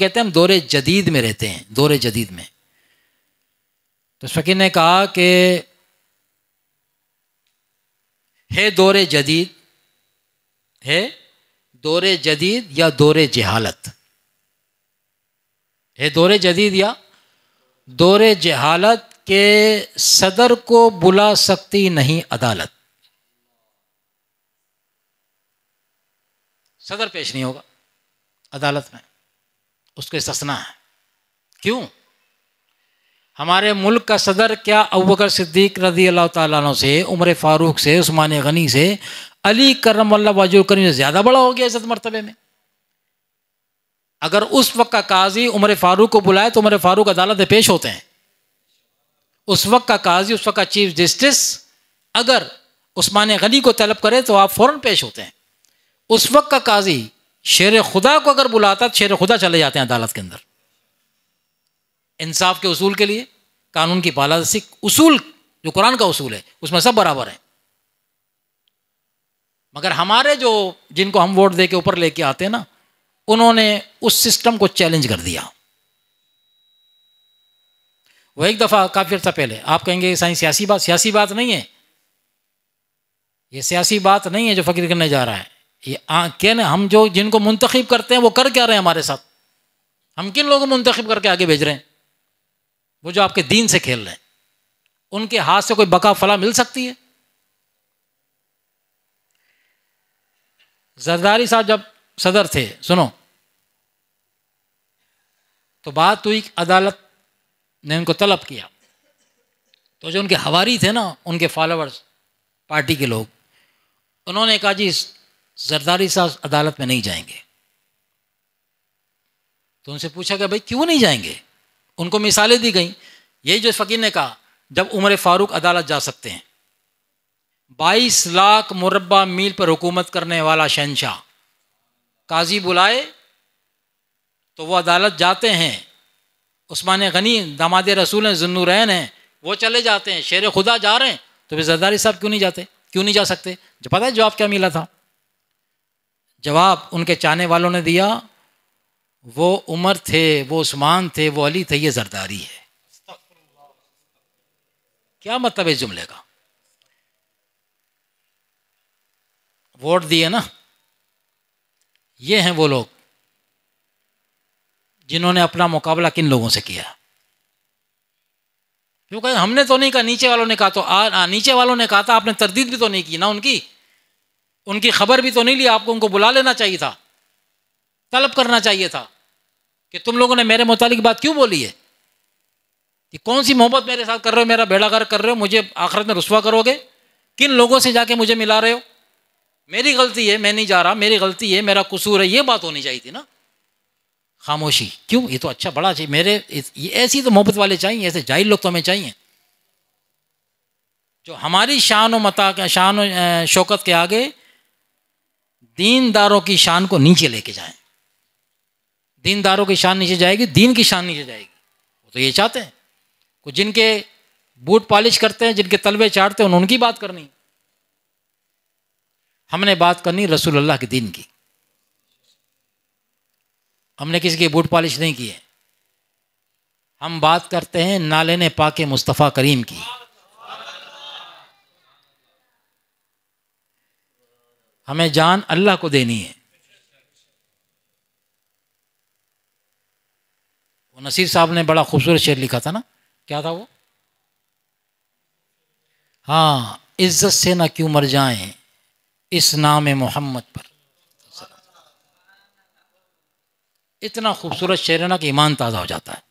कहते हैं हम दौरे जदीद में रहते हैं दौरे जदीद में तो फ़कीर ने कहा कि हे दौरे जदीद है दौरे जदीद या दौरे जहालत है दौरे जदीद या दौरे जहालत के सदर को बुला सकती नहीं अदालत सदर पेश नहीं होगा अदालत में उसके ससना है क्यों हमारे मुल्क का सदर क्या अबकर सिद्दीक रजी अल्लाह तु से उम्र फ़ारूक से उस्मान गनी से अली करम वजू करीम से ज़्यादा बड़ा हो गया इज्जत मरतबे में अगर उस वक्त का काजी उमर फ़ारूक को बुलाए तो उमर फ़ारूक अदालत में पेश होते हैं उस वक्त का काजी उस वक्त का चीफ जस्टिस अगर उस्मान गनी को तलब करे तो आप फ़ौर पेश होते हैं उस वक्त का काजी शेर खुदा को अगर बुलाता तो शेर खुदा चले जाते हैं अदालत के अंदर इंसाफ के असूल के लिए कानून की पालादसी उसूल जो कुरान का उसूल है उसमें सब बराबर है मगर हमारे जो जिनको हम वोट दे के ऊपर लेके आते हैं ना उन्होंने उस सिस्टम को चैलेंज कर दिया वह एक दफ़ा काफ़ी अर्सा पहले आप कहेंगे साई सियासी बात सियासी बात नहीं है ये सियासी बात नहीं है जो फकीर करने जा रहा है ये ना हम जो जिनको मुंतखब करते हैं वो कर क्या रहे हैं हमारे साथ हम किन लोगों को मुंतखब करके आगे भेज रहे हैं वो जो आपके दीन से खेल रहे हैं उनके हाथ से कोई बका फला मिल सकती है जरदारी साहब जब सदर थे सुनो तो बात हुई अदालत ने उनको तलब किया तो जो उनके हवारी थे ना उनके फॉलोअर्स पार्टी के लोग उन्होंने कहा जी जरदारी साहब अदालत में नहीं जाएंगे तो उनसे पूछा गया भाई क्यों नहीं जाएंगे उनको मिसालें दी गई यही जो फ़कीर ने कहा जब उमर फारूक अदालत जा सकते हैं 22 लाख मुरबा मील पर हुकूमत करने वाला शहनशाह काजी बुलाए तो वो अदालत जाते हैं उस्मान गनी दामाद रसूल हैं रैन हैं वो चले जाते हैं शेर खुदा जा रहे हैं तो फिर जरदारी साहब क्यों नहीं जाते क्यों नहीं जा सकते जो पता है जवाब क्या मिला था जवाब उनके चाहने वालों ने दिया वो उमर थे वो उस्मान थे वो अली थे ये जरदारी है क्या मतलब इस जुमले का वोट दिए ना ये हैं वो लोग जिन्होंने अपना मुकाबला किन लोगों से किया क्योंकि हमने तो नहीं कहा नीचे वालों ने कहा तो आ, आ, नीचे वालों ने कहा था आपने तरदीद भी तो नहीं की ना उनकी उनकी खबर भी तो नहीं ली आपको उनको बुला लेना चाहिए था तलब करना चाहिए था कि तुम लोगों ने मेरे मुतालिक बात क्यों बोली है कि कौन सी मोहब्बत मेरे साथ कर रहे हो मेरा बेड़ा कर रहे हो मुझे आखिरत में रसवा करोगे किन लोगों से जाके मुझे मिला रहे हो मेरी गलती है मैं नहीं जा रहा मेरी गलती है मेरा कसूर है ये बात होनी चाहिए थी ना खामोशी क्यों ये तो अच्छा बड़ा चाहिए मेरे ये ऐसी तो मोहब्बत वाले चाहिए ऐसे जाहिर लोग तो हमें चाहिए जो हमारी शान व मता शान शौकत के आगे दीनदारों की शान को नीचे लेके जाएं दीनदारों की शान नीचे जाएगी दीन की शान नीचे जाएगी वो तो ये चाहते हैं कुछ जिनके बूट पॉलिश करते हैं जिनके तलबे चाटते हैं उनकी बात करनी हमने बात करनी रसूल अल्लाह के दीन की हमने किसी की बूट पॉलिश नहीं की है हम बात करते हैं नाले ने पाके मुस्तफ़ा करीम की हमें जान अल्लाह को देनी है वो नसीर साहब ने बड़ा खूबसूरत शेर लिखा था ना क्या था वो हाँ इज्जत से ना क्यों मर जाएं इस नाम मोहम्मद पर इतना खूबसूरत शेर है ना कि ईमान ताज़ा हो जाता है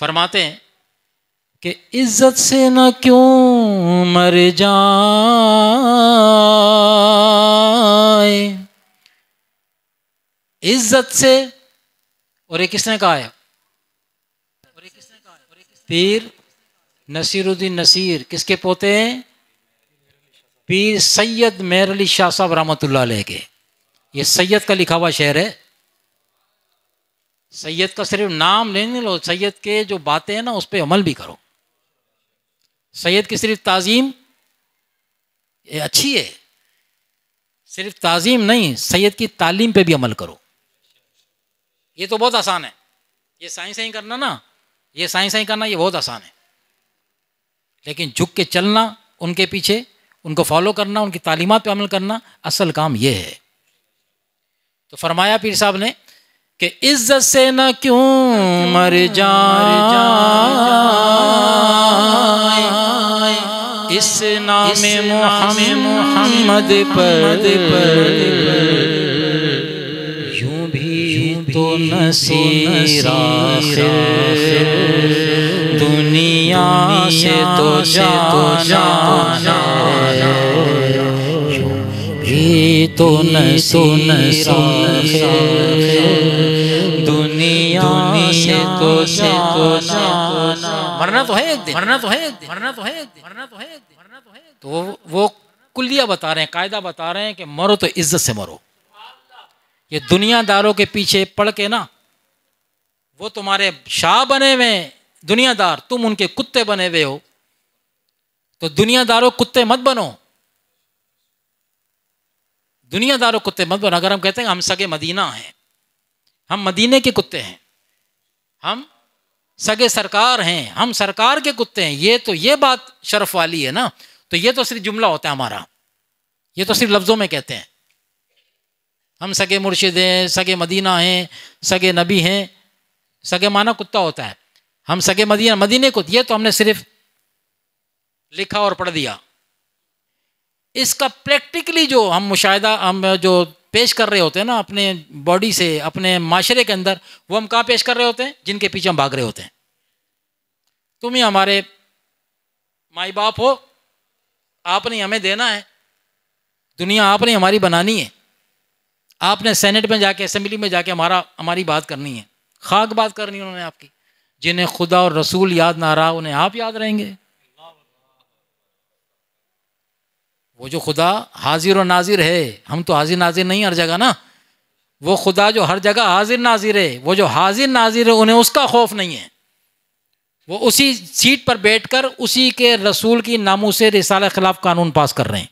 फरमाते हैं कि इज्जत से ना क्यों मर जाए इज्जत से और ये किसने कहा है पीर नसीरुद्दीन नसीर किसके पोते हैं पीर सैयद मेहर अली शाह साहब रहमत के ये सैयद का लिखा हुआ शहर है सैयद का सिर्फ नाम लेने लो सैयद के जो बातें हैं ना उस पर अमल भी करो सैयद की सिर्फ ताज़ीम ये अच्छी है सिर्फ ताज़ीम नहीं सैयद की तालीम पे भी अमल करो ये तो बहुत आसान है ये साइंस ही करना ना ये साइंस ही करना ये बहुत आसान है लेकिन झुक के चलना उनके पीछे उनको फॉलो करना उनकी तालीमत पर अमल करना असल काम ये है तो फरमाया पीर साहब ने कि इज्जत से न क्यों मर जा इस नाम मोहम्मद पर तो यूं भी तो नसीरा दुनिया से तो जा तो जाना ये तो न सुन सा दुनिया से तो से तो जाना मरना तो है एक दिन मरना तो है एक दिन मरना तो है एक दिन मरना तो है एक दिन मरना तो है तो वो कुलिया बता रहे हैं कायदा बता रहे हैं कि मरो तो इज्जत से मरो ये दुनियादारों के पीछे पड़ के ना वो तुम्हारे शाह बने हुए दुनियादार तुम उनके कुत्ते बने हुए हो तो दुनियादारों कुत्ते मत बनो दुनियादारों कुत्ते मत बनो अगर हम कहते हैं हम सगे मदीना हैं हम मदीने के कुत्ते हैं हम सगे सरकार हैं हम सरकार के कुत्ते हैं ये तो ये बात शर्फ वाली है ना तो ये तो सिर्फ जुमला होता है हमारा ये तो सिर्फ लफ्ज़ों में कहते हैं हम सगे मुर्शिद हैं सगे मदीना हैं सगे नबी हैं सगे माना कुत्ता होता है हम सगे मदीना मदीने को ये तो हमने सिर्फ लिखा और पढ़ दिया इसका प्रैक्टिकली जो हम मुशाह हम जो पेश कर रहे होते हैं ना अपने बॉडी से अपने माशरे के अंदर वो हम कहाँ पेश कर रहे होते हैं जिनके पीछे हम भाग रहे होते हैं तुम ही हमारे माई बाप हो आपने हमें देना है दुनिया आपने हमारी बनानी है आपने सेनेट में जाके असम्बली में जाके हमारा हमारी बात करनी है खाक बात करनी है उन्होंने आपकी जिन्हें खुदा और रसूल याद ना रहा उन्हें आप याद रहेंगे वो जो खुदा हाजिर और नाजिर है हम तो हाजिर नाजिर नहीं हर जगह ना वो खुदा जो हर जगह हाजिर नाजिर है वो जो हाजिर नाजिर है उन्हें उसका खौफ नहीं है वो उसी सीट पर बैठकर उसी के रसूल की नामों से रिसाल खिलाफ कानून पास कर रहे हैं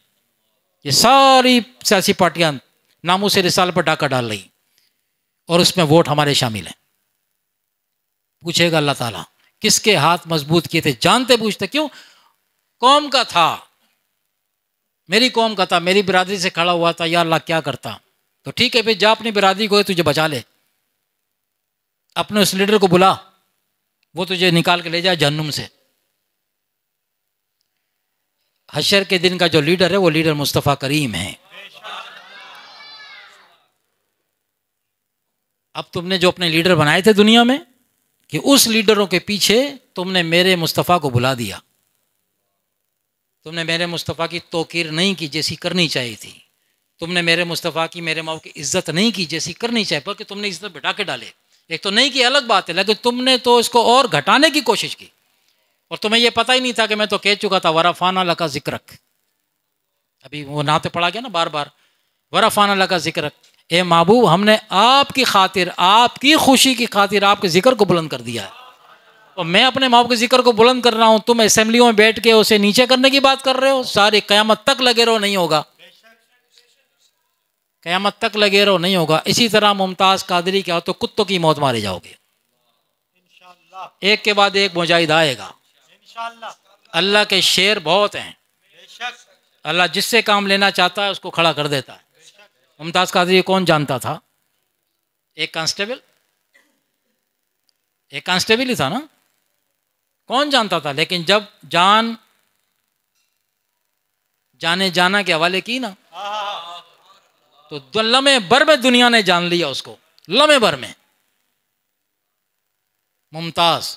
ये सारी सियासी पार्टियां नामों से रिसाल पर डाका डाल रही और उसमें वोट हमारे शामिल हैं पूछेगा अल्लाह ताला किसके हाथ मजबूत किए थे जानते पूछते क्यों कौम का था मेरी कौम का था मेरी बिरादरी से खड़ा हुआ था या अल्लाह क्या करता तो ठीक है भाई जा अपनी बिरादरी को तुझे बचा ले अपने उस लीडर को बुला वो तुझे निकाल के ले जाए जहनुम से हशर के दिन का जो लीडर है वो लीडर मुस्तफ़ा करीम है अब तुमने जो अपने लीडर बनाए थे दुनिया में कि उस लीडरों के पीछे तुमने मेरे मुस्तफ़ा को बुला दिया तुमने मेरे मुस्तफ़ा की तोकीर नहीं की जैसी करनी चाहिए थी तुमने मेरे मुस्तफ़ा की मेरे माओ की इज्जत नहीं की जैसी करनी चाहिए बल्कि तुमने इज्जत बिठा के डाले एक तो नहीं की अलग बात है लेकिन तुमने तो इसको और घटाने की कोशिश की और तुम्हें यह पता ही नहीं था कि मैं तो कह चुका था वराफान अल्लाह का जिक्रक अभी वो ना तो पढ़ा गया ना बार बार वराफान अल्लाह का जिक्रक ए महबूब हमने आपकी खातिर आपकी खुशी की खातिर आपके जिक्र को बुलंद कर दिया है और मैं अपने माओ के जिक्र को बुलंद कर रहा हूं तुम असम्बलियों में बैठ के उसे नीचे करने की बात कर रहे हो सारे कयामत तक लगे रहो नहीं होगा कयामत तक लगे रहो नहीं होगा इसी तरह मुमताज कादरी क्या हो तो कुत्तों की मौत मारे जाओगे एक के बाद एक मुजाहिद आएगा अल्लाह के शेर बहुत हैं अल्लाह जिससे काम लेना चाहता है उसको खड़ा कर देता है मुमताज़ कादरी कौन जानता था एक कांस्टेबल एक कांस्टेबल ही था ना कौन जानता था लेकिन जब जान जाने जाना के हवाले की ना तो लमे भर में दुनिया ने जान लिया उसको लमे भर में मुमताज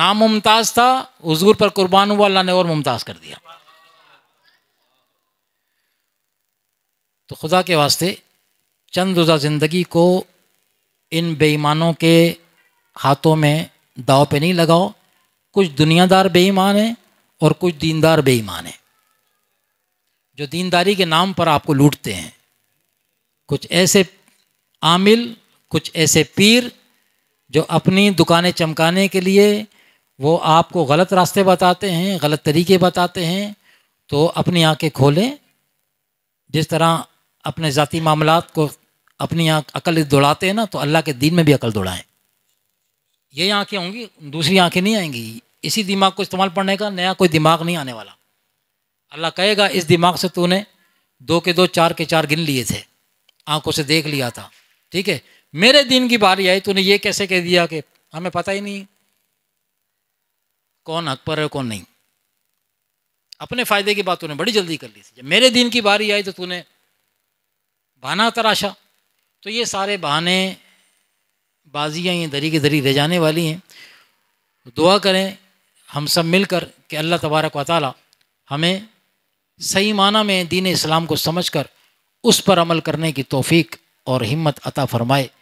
ना मुमताज था हजूर पर कुर्बान हुआ अल्लाह ने और मुमताज कर दिया तो खुदा के वास्ते चंद रोज़ा ज़िंदगी को इन बेईमानों के हाथों में दाव पे नहीं लगाओ कुछ दुनियादार बेईमान हैं और कुछ दीनदार बेईमान हैं जो दीनदारी के नाम पर आपको लूटते हैं कुछ ऐसे आमिल कुछ ऐसे पीर जो अपनी दुकानें चमकाने के लिए वो आपको गलत रास्ते बताते हैं गलत तरीके बताते हैं तो अपनी आंखें खोलें जिस तरह अपने ज़ाती मामला को अपनी आँख अकल दौड़ाते हैं ना तो अल्लाह के दीन में भी अकल दौड़ाएं यही आंखें होंगी दूसरी आंखें नहीं आएंगी इसी दिमाग को इस्तेमाल पढ़ने का नया कोई दिमाग नहीं आने वाला अल्लाह कहेगा इस दिमाग से तूने दो के दो चार के चार गिन लिए थे आंखों से देख लिया था ठीक है मेरे दिन की बारी आई तूने ये कैसे कह दिया कि हमें पता ही नहीं कौन हक पर है कौन नहीं अपने फ़ायदे की बात तूने बड़ी जल्दी कर ली थी जब मेरे दिन की बारी आई तो तूने बहाना तराशा तो ये सारे बहाने बाजियाँ ये दरी की दरी रह जाने वाली हैं दुआ करें हम सब मिलकर कि अल्लाह तबारक व ताली हमें सही माना में दीन इस्लाम को समझ कर उस पर अमल करने की तोफ़ी और हिम्मत अता फ़रमाए